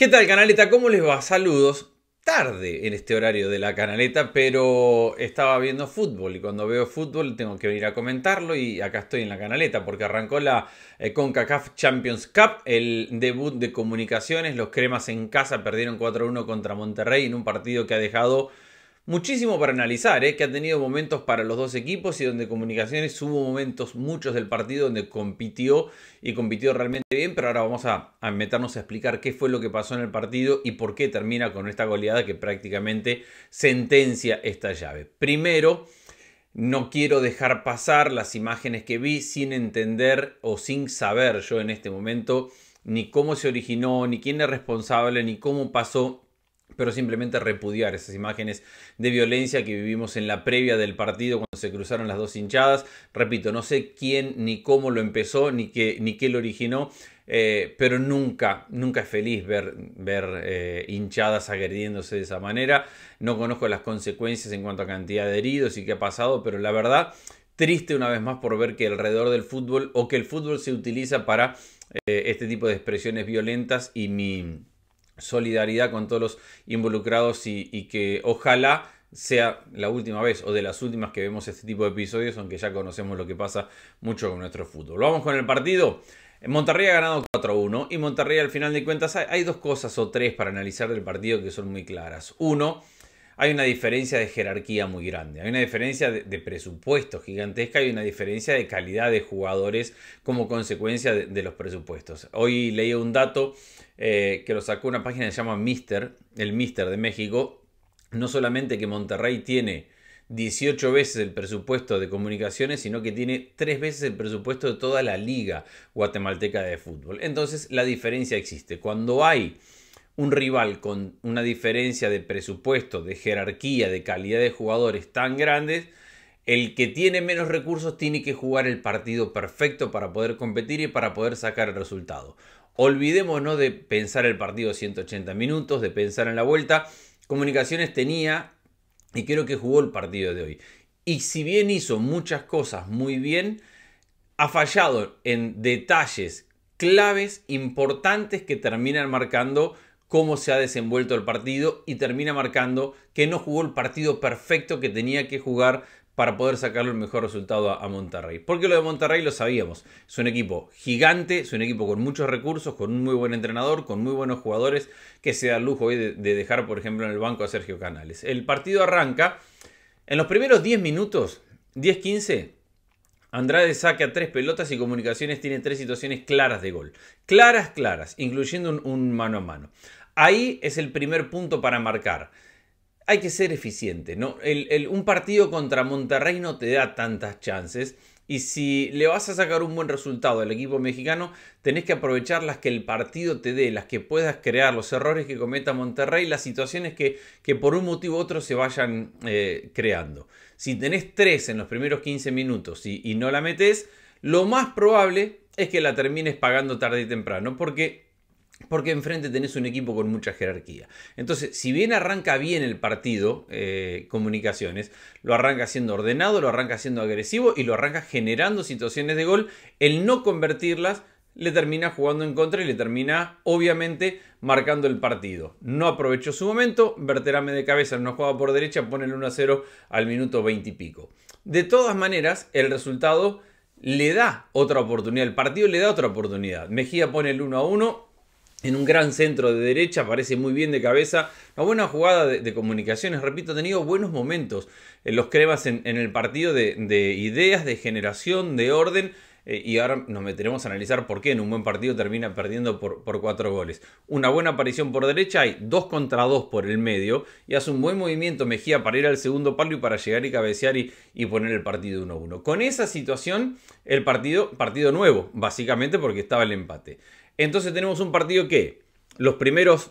¿Qué tal canaleta? ¿Cómo les va? Saludos. Tarde en este horario de la canaleta, pero estaba viendo fútbol y cuando veo fútbol tengo que venir a comentarlo y acá estoy en la canaleta porque arrancó la eh, CONCACAF Champions Cup, el debut de comunicaciones, los cremas en casa perdieron 4-1 contra Monterrey en un partido que ha dejado Muchísimo para analizar, ¿eh? que ha tenido momentos para los dos equipos y donde Comunicaciones hubo momentos muchos del partido donde compitió y compitió realmente bien, pero ahora vamos a, a, meternos a explicar qué fue lo que pasó en el partido y por qué termina con esta goleada que prácticamente sentencia esta llave. Primero, no quiero dejar pasar las imágenes que vi sin entender o sin saber yo en este momento ni cómo se originó, ni quién es responsable, ni cómo pasó pero simplemente repudiar esas imágenes de violencia que vivimos en la previa del partido cuando se cruzaron las dos hinchadas. Repito, no sé quién ni cómo lo empezó ni qué, ni qué lo originó. Eh, pero nunca, nunca es feliz ver, ver eh, hinchadas agrediéndose de esa manera. No conozco las consecuencias en cuanto a cantidad de heridos y qué ha pasado, pero la verdad, triste una vez más por ver que alrededor del fútbol o que el fútbol se utiliza para eh, este tipo de expresiones violentas y mi, solidaridad con todos los involucrados y, y que ojalá sea la última vez o de las últimas que vemos este tipo de episodios, aunque ya conocemos lo que pasa mucho con nuestro fútbol. Vamos con el partido. Monterrey ha ganado 4-1 y Monterrey al final de cuentas hay dos cosas o tres para analizar del partido que son muy claras. Uno, hay una diferencia de jerarquía muy grande, hay una diferencia de, presupuesto gigantesca y una diferencia de calidad de jugadores como consecuencia de, los presupuestos. Hoy leí un dato eh, que lo sacó una página que se llama Mister, el Mister de México, no solamente que Monterrey tiene 18 veces el presupuesto de comunicaciones, sino que tiene 3 veces el presupuesto de toda la liga guatemalteca de fútbol. Entonces la diferencia existe. Cuando hay un rival con una diferencia de presupuesto, de jerarquía, de calidad de jugadores tan grandes, el que tiene menos recursos tiene que jugar el partido perfecto para poder competir y para poder sacar el resultado. Olvidémonos de pensar el partido 180 minutos, de pensar en la vuelta. Comunicaciones tenía y creo que jugó el partido de hoy. Y si bien hizo muchas cosas muy bien, ha fallado en detalles claves importantes que terminan marcando cómo se ha desenvuelto el partido y termina marcando que no jugó el partido perfecto que tenía que jugar para poder sacarle el mejor resultado a, Monterrey. Porque lo de Monterrey lo sabíamos. Es un equipo gigante, es un equipo con muchos recursos, con un muy buen entrenador, con muy buenos jugadores, que se da el lujo hoy de, dejar, por ejemplo, en el banco a Sergio Canales. El partido arranca. En los primeros 10 minutos, 10-15, Andrade saca tres pelotas y Comunicaciones tiene tres situaciones claras de gol. Claras, claras, incluyendo un, mano a mano. Ahí es el primer punto para marcar hay que ser eficiente. ¿no? un partido contra Monterrey no te da tantas chances. Y si le vas a sacar un buen resultado al equipo mexicano, tenés que aprovechar las que el partido te dé, las que puedas crear, los errores que cometa Monterrey, las situaciones que, por un motivo u otro se vayan eh, creando. Si tenés tres en los primeros 15 minutos y, no la metes, lo más probable es que la termines pagando tarde y temprano, porque porque enfrente tenés un equipo con mucha jerarquía. Entonces, si bien arranca bien el partido, eh, comunicaciones, lo arranca siendo ordenado, lo arranca siendo agresivo y lo arranca generando situaciones de gol, el no convertirlas le termina jugando en contra y le termina, obviamente, marcando el partido. No aprovechó su momento, Verterame de cabeza en una jugada por derecha, pone el 1-0 al minuto 20 y pico. De todas maneras, el resultado le da otra oportunidad, el partido le da otra oportunidad. Mejía pone el 1-1 en un gran centro de derecha, parece muy bien de cabeza, una buena jugada de, comunicaciones, repito, ha tenido buenos momentos en los cremas en, el partido de ideas, de generación, de orden eh, y ahora nos meteremos a analizar por qué en un buen partido termina perdiendo por, cuatro goles. Una buena aparición por derecha, hay dos contra dos por el medio y hace un buen movimiento Mejía para ir al segundo palo y para llegar y cabecear y, poner el partido 1-1. Con esa situación, el partido, partido nuevo, básicamente porque estaba el empate. Entonces tenemos un partido que los primeros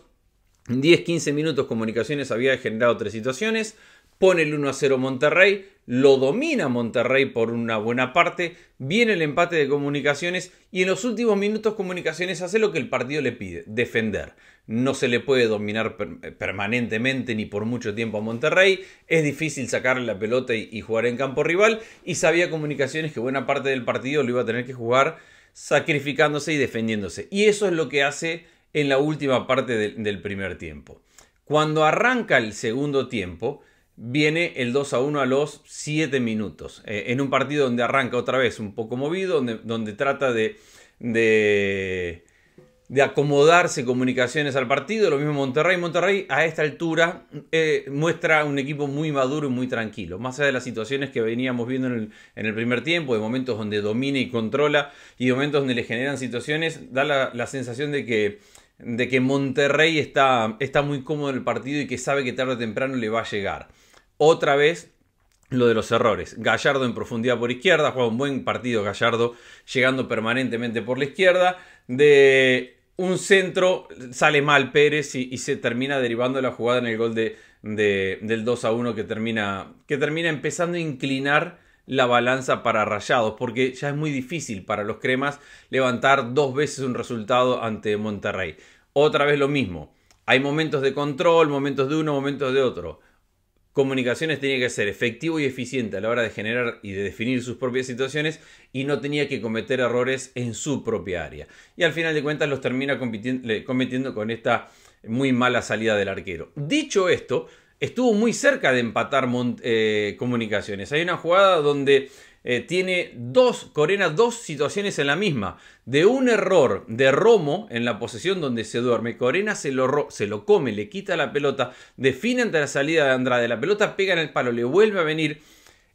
10-15 minutos Comunicaciones había generado tres situaciones pone el 1 a 0 Monterrey, lo domina Monterrey por una buena parte, viene el empate de comunicaciones y en los últimos minutos comunicaciones hace lo que el partido le pide, defender. No se le puede dominar eh, permanentemente ni por mucho tiempo a Monterrey, es difícil sacarle la pelota y, jugar en campo rival y sabía comunicaciones que buena parte del partido lo iba a tener que jugar sacrificándose y defendiéndose. Y eso es lo que hace en la última parte del primer tiempo. Cuando arranca el segundo tiempo, viene el 2 a 1 a los 7 minutos. Eh, en un partido donde arranca otra vez un poco movido, donde, trata de, acomodarse comunicaciones al partido. Lo mismo Monterrey. Monterrey a esta altura eh, muestra un equipo muy maduro y muy tranquilo. Más allá de las situaciones que veníamos viendo en el, primer tiempo, de momentos donde domina y controla y de momentos donde le generan situaciones, da la, sensación de que Monterrey está, está muy cómodo en el partido y que sabe que tarde o temprano le va a llegar otra vez lo de los errores. Gallardo en profundidad por izquierda, juega un buen partido Gallardo llegando permanentemente por la izquierda. De un centro sale mal Pérez y, se termina derivando la jugada en el gol del 2 a 1 que termina, que termina empezando a inclinar la balanza para Rayados, porque ya es muy difícil para los cremas levantar dos veces un resultado ante Monterrey. Otra vez lo mismo. Hay momentos de control, momentos de uno, momentos de otro Comunicaciones tenía que ser efectivo y eficiente a la hora de generar y de definir sus propias situaciones y no tenía que cometer errores en su propia área. Y al final de cuentas los termina cometiendo con esta muy mala salida del arquero. Dicho esto, estuvo muy cerca de empatar eh, Comunicaciones. Hay una jugada donde eh, tiene dos, Corena, dos situaciones en la misma. De un error de Romo en la posesión donde se duerme, Corena se lo, se lo come, le quita la pelota, define ante la salida de Andrade, la pelota pega en el palo, le vuelve a venir.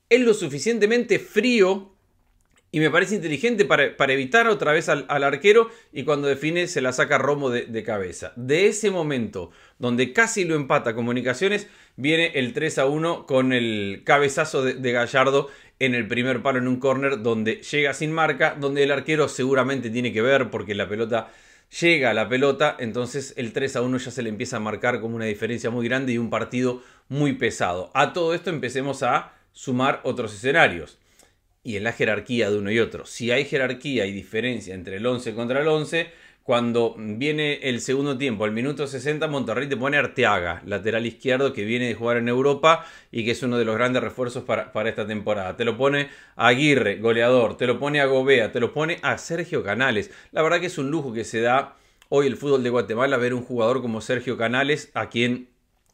Es lo suficientemente frío y me parece inteligente para, evitar otra vez al, arquero y cuando define se la saca Romo de, cabeza. De ese momento, donde casi lo empata Comunicaciones, viene el 3 a 1 con el cabezazo de, Gallardo en el primer palo en un córner donde llega sin marca, donde el arquero seguramente tiene que ver porque la pelota llega a la pelota, entonces el 3 a 1 ya se le empieza a marcar como una diferencia muy grande y un partido muy pesado. A todo esto empecemos a sumar otros escenarios y en la jerarquía de uno y otro. Si hay jerarquía y diferencia entre el 11 contra el 11, cuando viene el segundo tiempo, al minuto 60, Monterrey te pone Arteaga, lateral izquierdo que viene de jugar en Europa y que es uno de los grandes refuerzos para, para esta temporada. Te lo pone Aguirre, goleador, te lo pone a Gobea, te lo pone a Sergio Canales. La verdad que es un lujo que se da hoy el fútbol de Guatemala ver un jugador como Sergio Canales, a quien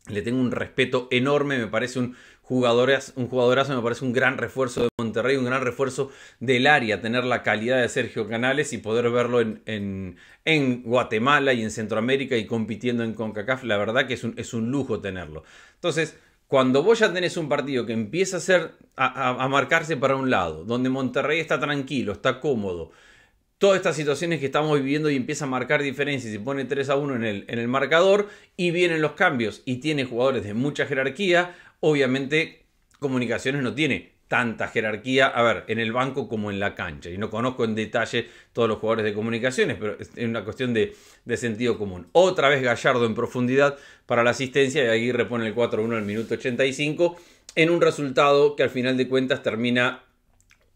le tengo un respeto enorme, me parece un jugadoras, un jugadorazo, me parece un gran refuerzo de Monterrey, un gran refuerzo del área, tener la calidad de Sergio Canales y poder verlo en, Guatemala y en Centroamérica y compitiendo en CONCACAF, la verdad que es un, lujo tenerlo. Entonces, cuando vos ya tenés un partido que empieza a, ser, a, marcarse para un lado, donde Monterrey está tranquilo, está cómodo, todas estas situaciones que estamos viviendo y empieza a marcar diferencias y pone 3 a 1 en el, en el marcador y vienen los cambios y tiene jugadores de mucha jerarquía, Obviamente, comunicaciones no tiene tanta jerarquía, a ver, en el banco como en la cancha. Y no conozco en detalle todos los jugadores de comunicaciones, pero es una cuestión de, sentido común. Otra vez Gallardo en profundidad para la asistencia y ahí repone el 4-1 al el minuto 85 en un resultado que al final de cuentas termina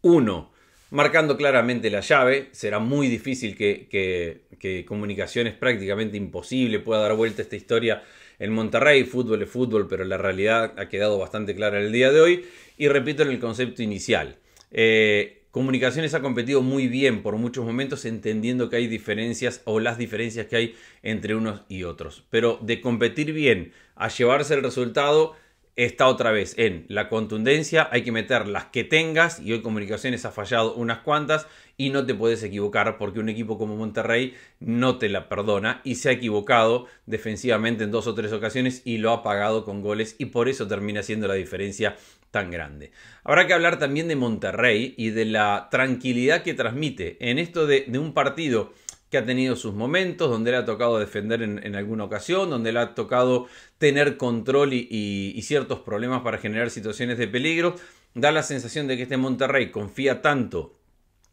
1 marcando claramente la llave. Será muy difícil que, que, que, Comunicaciones, prácticamente imposible, pueda dar vuelta esta historia en Monterrey, fútbol es fútbol, pero la realidad ha quedado bastante clara en el día de hoy. Y repito en el concepto inicial. Eh, Comunicaciones ha competido muy bien por muchos momentos entendiendo que hay diferencias o las diferencias que hay entre unos y otros. Pero de competir bien a llevarse el resultado, está otra vez en la contundencia, hay que meter las que tengas, y hoy Comunicaciones ha fallado unas cuantas, y no te puedes equivocar porque un equipo como Monterrey no te la perdona y se ha equivocado defensivamente en dos o tres ocasiones y lo ha pagado con goles y por eso termina siendo la diferencia tan grande. Habrá que hablar también de Monterrey y de la tranquilidad que transmite en esto de, un partido que ha tenido sus momentos, donde le ha tocado defender en, alguna ocasión, donde le ha tocado tener control y ciertos problemas para generar situaciones de peligro. Da la sensación de que este Monterrey confía tanto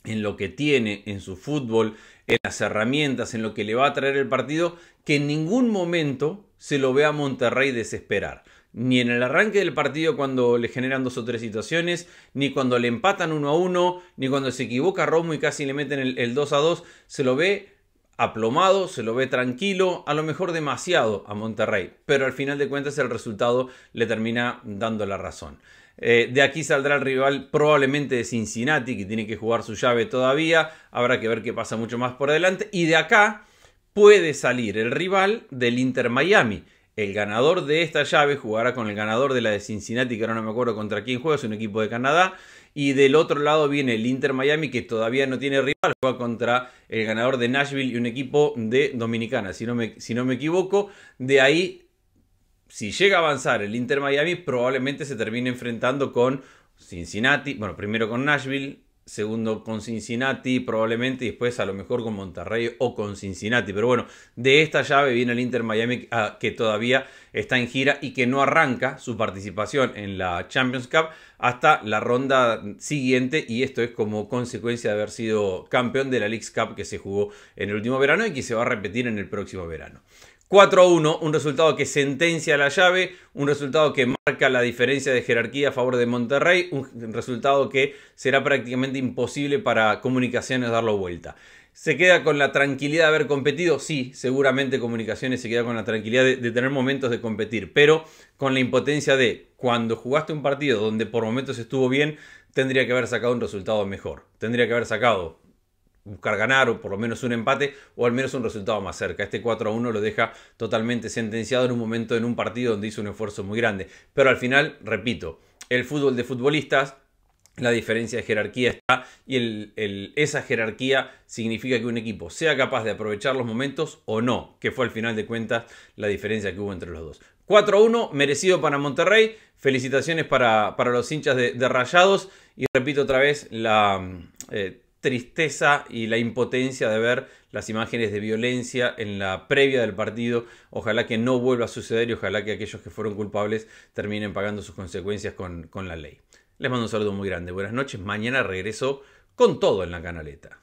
en lo que tiene, en su fútbol, en las herramientas, en lo que le va a traer el partido, que en ningún momento se lo ve a Monterrey desesperar ni en el arranque del partido cuando le generan dos o tres situaciones, ni cuando le empatan uno a uno, ni cuando se equivoca Romo y casi le meten el, 2 a 2, se lo ve aplomado, se lo ve tranquilo, a lo mejor demasiado a Monterrey, pero al final de cuentas el resultado le termina dando la razón. Eh, de aquí saldrá el rival probablemente de Cincinnati, que tiene que jugar su llave todavía, habrá que ver qué pasa mucho más por delante y de acá puede salir el rival del Inter Miami, el ganador de esta llave jugará con el ganador de la de Cincinnati, que ahora no me acuerdo contra quién juega, es un equipo de Canadá. Y del otro lado viene el Inter Miami, que todavía no tiene rival, juega contra el ganador de Nashville y un equipo de Dominicana, si no me, si no me equivoco. De ahí, si llega a avanzar el Inter Miami, probablemente se termine enfrentando con Cincinnati, bueno, primero con Nashville, segundo con Cincinnati probablemente y después a lo mejor con Monterrey o con Cincinnati. Pero bueno, de esta llave viene el Inter Miami ah, que todavía está en gira y que no arranca su participación en la Champions Cup hasta la ronda siguiente y esto es como consecuencia de haber sido campeón de la League Cup que se jugó en el último verano y que se va a repetir en el próximo verano. 4-1, un resultado que sentencia la llave, un resultado que marca la diferencia de jerarquía a favor de Monterrey, un resultado que será prácticamente imposible para Comunicaciones darlo vuelta. ¿Se queda con la tranquilidad de haber competido? Sí, seguramente Comunicaciones se queda con la tranquilidad de tener momentos de competir, pero con la impotencia de cuando jugaste un partido donde por momentos estuvo bien, tendría que haber sacado un resultado mejor, tendría que haber sacado buscar ganar o por lo menos un empate o al menos un resultado más cerca. Este 4 a 1 lo deja totalmente sentenciado en un momento, en un partido donde hizo un esfuerzo muy grande. Pero al final, repito, el fútbol de futbolistas, la diferencia de jerarquía está y esa jerarquía significa que un equipo sea capaz de aprovechar los momentos o no, que fue al final de cuentas la diferencia que hubo entre los dos. 4 1, merecido para Monterrey. Felicitaciones para, para los hinchas de, Rayados. Y repito otra vez, la, eh, tristeza y la impotencia de ver las imágenes de violencia en la previa del partido. Ojalá que no vuelva a suceder y ojalá que aquellos que fueron culpables terminen pagando sus consecuencias con, la ley. Les mando un saludo muy grande. Buenas noches. Mañana regreso con todo en la canaleta.